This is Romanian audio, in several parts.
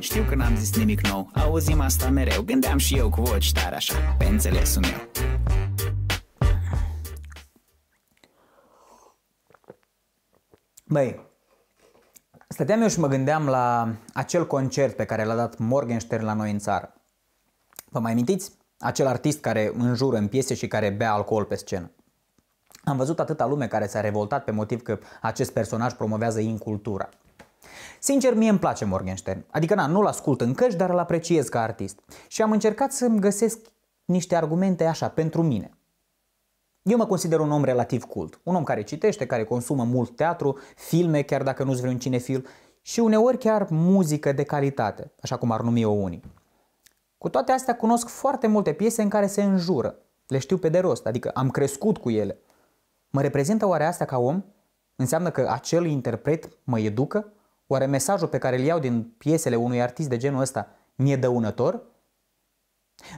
Știu că n-am zis nimic nou, auzim asta mereu Gândeam și eu cu voci tare așa, pe înțelesul meu Băi, stăteam eu și mă gândeam la acel concert pe care l-a dat Morgenstern la noi în țară. Vă mai amintiți? Acel artist care înjură în piese și care bea alcool pe scenă. Am văzut atâta lume care s-a revoltat pe motiv că acest personaj promovează incultura. Sincer, mie îmi place Morgenstern. Adică, na, nu-l ascult în căști, dar îl apreciez ca artist. Și am încercat să-mi găsesc niște argumente așa, pentru mine. Eu mă consider un om relativ cult, un om care citește, care consumă mult teatru, filme, chiar dacă nu-ți vreun cinefil, și uneori chiar muzică de calitate, așa cum ar numi-o unii. Cu toate astea cunosc foarte multe piese în care se înjură. Le știu pe de rost, adică am crescut cu ele. Mă reprezintă oare asta ca om? Înseamnă că acel interpret mă educă? Oare mesajul pe care îl iau din piesele unui artist de genul ăsta mi-e dăunător?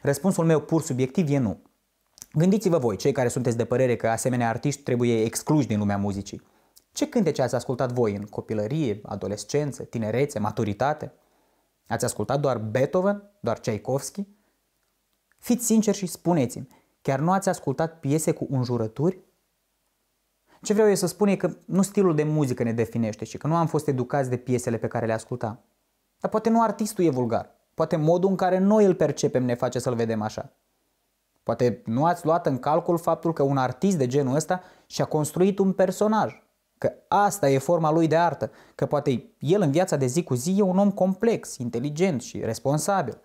Răspunsul meu pur subiectiv e nu. Gândiți-vă voi, cei care sunteți de părere că asemenea artiști trebuie excluși din lumea muzicii. Ce cântece ați ascultat voi în copilărie, adolescență, tinerețe, maturitate? Ați ascultat doar Beethoven, doar Tchaikovsky? Fiți sinceri și spuneți-mi, chiar nu ați ascultat piese cu înjurături? Ce vreau eu să spun e că nu stilul de muzică ne definește și că nu am fost educați de piesele pe care le ascultam. Dar poate nu artistul e vulgar. Poate modul în care noi îl percepem ne face să-l vedem așa. Poate nu ați luat în calcul faptul că un artist de genul ăsta și-a construit un personaj. Că asta e forma lui de artă. Că poate el în viața de zi cu zi e un om complex, inteligent și responsabil.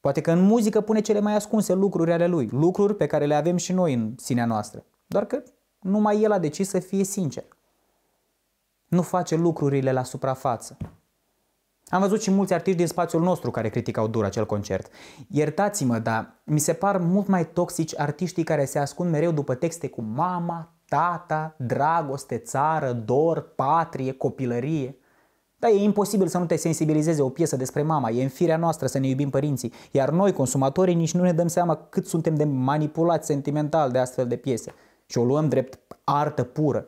Poate că în muzică pune cele mai ascunse lucruri ale lui, lucruri pe care le avem și noi în sinea noastră. Doar că numai el a decis să fie sincer. Nu face lucrurile la suprafață. Am văzut și mulți artiști din spațiul nostru care criticau dur acel concert. Iertați-mă, dar mi se par mult mai toxici artiștii care se ascund mereu după texte cu mama, tata, dragoste, țară, dor, patrie, copilărie. Dar e imposibil să nu te sensibilizeze o piesă despre mama, e în firea noastră să ne iubim părinții, iar noi, consumatorii, nici nu ne dăm seama cât suntem de manipulați sentimental de astfel de piese și o luăm drept artă pură.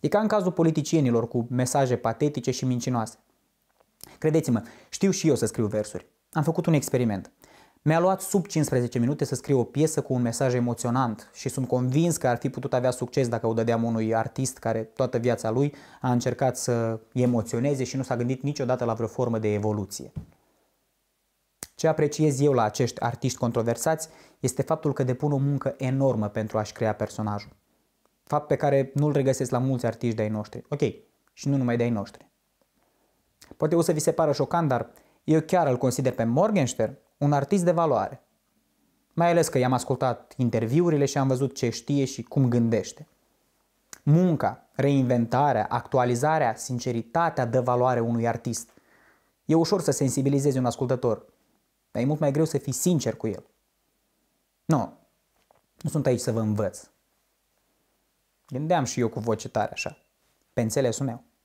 E ca în cazul politicienilor cu mesaje patetice și mincinoase. Credeți-mă, știu și eu să scriu versuri. Am făcut un experiment. Mi-a luat sub 15 minute să scriu o piesă cu un mesaj emoționant și sunt convins că ar fi putut avea succes dacă o dădeam unui artist care toată viața lui a încercat să emoționeze și nu s-a gândit niciodată la vreo formă de evoluție. Ce apreciez eu la acești artiști controversați este faptul că depun o muncă enormă pentru a-și crea personajul. Fapt pe care nu-l regăsesc la mulți artiști de-ai noștri. Ok, și nu numai de-ai noștri. Poate o să vi se pară șocant, dar eu chiar îl consider pe Morgenstern un artist de valoare. Mai ales că i-am ascultat interviurile și am văzut ce știe și cum gândește. Munca, reinventarea, actualizarea, sinceritatea dă valoare unui artist. E ușor să sensibilizezi un ascultător – dar e mult mai greu să fii sincer cu el. Nu, nu sunt aici să vă învăț. Gândeam și eu cu voce tare așa, pe înțelesul meu.